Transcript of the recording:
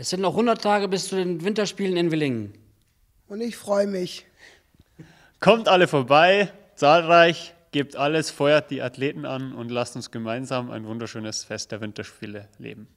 Es sind noch 100 Tage bis zu den Winterspielen in Willingen. Und ich freue mich. Kommt alle vorbei, zahlreich, gebt alles, feuert die Athleten an und lasst uns gemeinsam ein wunderschönes Fest der Winterspiele leben.